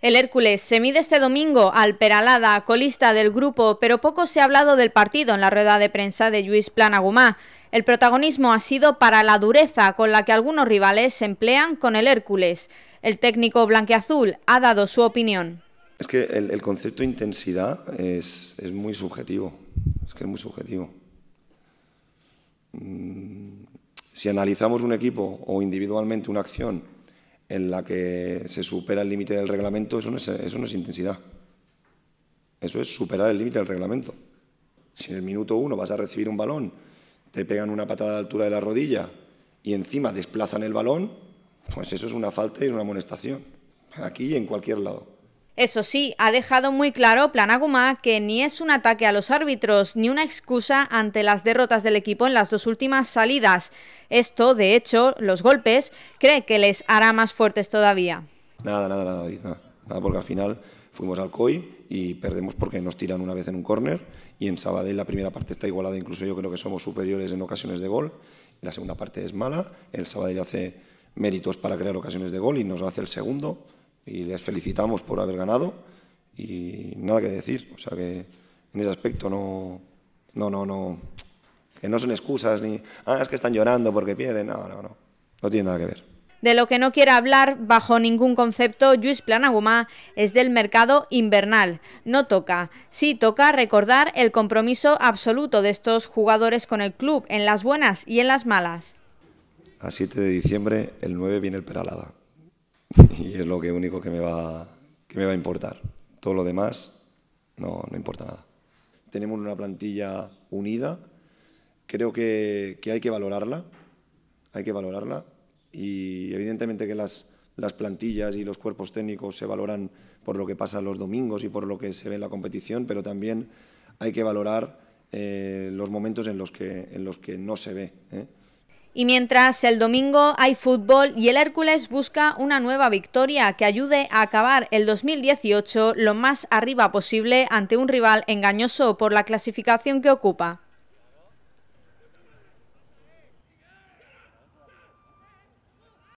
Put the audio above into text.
El Hércules se mide este domingo al Peralada, colista del grupo, pero poco se ha hablado del partido en la rueda de prensa de Luis Planagumá. El protagonismo ha sido para la dureza con la que algunos rivales se emplean con el Hércules. El técnico blanqueazul ha dado su opinión. Es que el, concepto de intensidad es, es, muy subjetivo. Es que es muy subjetivo. Mm, si analizamos un equipo o individualmente una acción en la que se supera el límite del reglamento, eso no, es, eso no es intensidad. Eso es superar el límite del reglamento. Si en el minuto uno vas a recibir un balón, te pegan una patada a la altura de la rodilla y encima desplazan el balón, pues eso es una falta y es una amonestación. Aquí y en cualquier lado. Eso sí, ha dejado muy claro Planagumá que ni es un ataque a los árbitros ni una excusa ante las derrotas del equipo en las dos últimas salidas. Esto, de hecho, los golpes, cree que les hará más fuertes todavía. Nada, nada, nada, nada, nada porque al final fuimos al COI y perdemos porque nos tiran una vez en un córner y en Sabadell la primera parte está igualada, incluso yo creo que somos superiores en ocasiones de gol, la segunda parte es mala, el Sabadell hace méritos para crear ocasiones de gol y nos hace el segundo, y les felicitamos por haber ganado y nada que decir. O sea que en ese aspecto no, no, no, no, que no son excusas ni, ah, es que están llorando porque pierden, no, no, no, no tiene nada que ver. De lo que no quiere hablar bajo ningún concepto Luis Planagumá es del mercado invernal. No toca. Sí toca recordar el compromiso absoluto de estos jugadores con el club, en las buenas y en las malas. A 7 de diciembre, el 9 viene el Peralada. y es lo único que me va, que me va a importar. Todo lo demás no, importa nada. Tenemos una plantilla unida, creo que, hay que valorarla, hay que valorarla y evidentemente que las, plantillas y los cuerpos técnicos se valoran por lo que pasa los domingos y por lo que se ve en la competición, pero también hay que valorar eh, los momentos en los que, en los que no se ve. ¿eh? Y mientras el domingo hay fútbol y el Hércules busca una nueva victoria que ayude a acabar el 2018 lo más arriba posible ante un rival engañoso por la clasificación que ocupa.